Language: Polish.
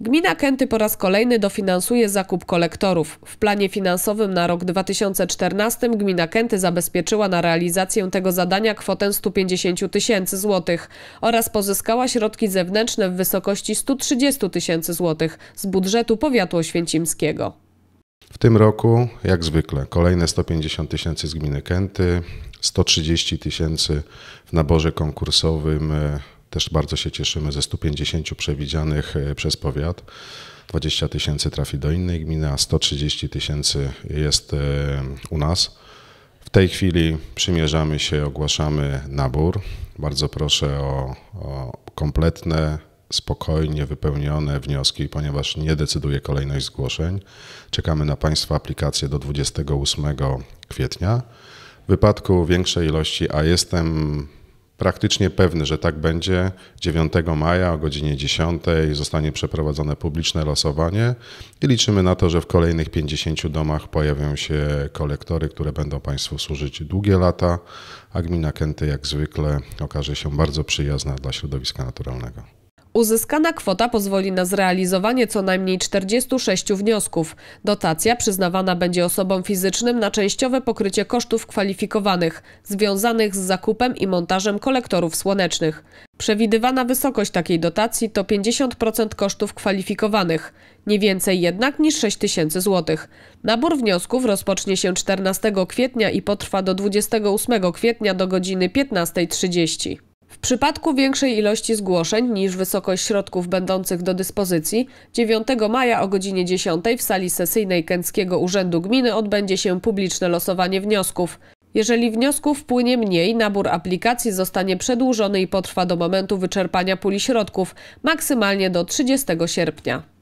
Gmina Kęty po raz kolejny dofinansuje zakup kolektorów. W planie finansowym na rok 2014 gmina Kęty zabezpieczyła na realizację tego zadania kwotę 150 tysięcy złotych oraz pozyskała środki zewnętrzne w wysokości 130 tysięcy złotych z budżetu powiatu oświęcimskiego. W tym roku, jak zwykle, kolejne 150 tysięcy z gminy Kęty, 130 tysięcy w naborze konkursowym e, też bardzo się cieszymy ze 150 przewidzianych e, przez powiat. 20 tysięcy trafi do innej gminy, a 130 tysięcy jest e, u nas. W tej chwili przymierzamy się, ogłaszamy nabór. Bardzo proszę o, o kompletne, spokojnie wypełnione wnioski, ponieważ nie decyduje kolejność zgłoszeń. Czekamy na Państwa aplikację do 28 kwietnia. W wypadku większej ilości, a jestem praktycznie pewny, że tak będzie. 9 maja o godzinie 10 zostanie przeprowadzone publiczne losowanie i liczymy na to, że w kolejnych 50 domach pojawią się kolektory, które będą Państwu służyć długie lata, a gmina Kęty jak zwykle okaże się bardzo przyjazna dla środowiska naturalnego. Uzyskana kwota pozwoli na zrealizowanie co najmniej 46 wniosków. Dotacja przyznawana będzie osobom fizycznym na częściowe pokrycie kosztów kwalifikowanych związanych z zakupem i montażem kolektorów słonecznych. Przewidywana wysokość takiej dotacji to 50% kosztów kwalifikowanych, nie więcej jednak niż 6 tysięcy złotych. Nabór wniosków rozpocznie się 14 kwietnia i potrwa do 28 kwietnia do godziny 15.30. W przypadku większej ilości zgłoszeń niż wysokość środków będących do dyspozycji, 9 maja o godzinie 10 w sali sesyjnej Kęckiego Urzędu Gminy odbędzie się publiczne losowanie wniosków. Jeżeli wniosków wpłynie mniej, nabór aplikacji zostanie przedłużony i potrwa do momentu wyczerpania puli środków, maksymalnie do 30 sierpnia.